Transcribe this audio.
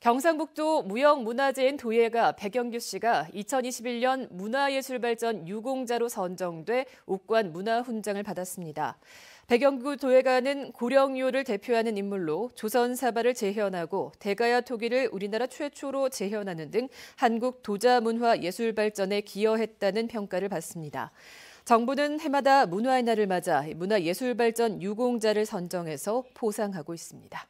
경상북도 무형문화재인 도예가 백영규 씨가 2021년 문화예술발전 유공자로 선정돼 옥관 문화훈장을 받았습니다. 백영규 도예가는 고령유를 대표하는 인물로 조선 사발을 재현하고 대가야 토기를 우리나라 최초로 재현하는 등 한국 도자 문화 예술 발전에 기여했다는 평가를 받습니다. 정부는 해마다 문화의 날을 맞아 문화예술발전 유공자를 선정해서 포상하고 있습니다.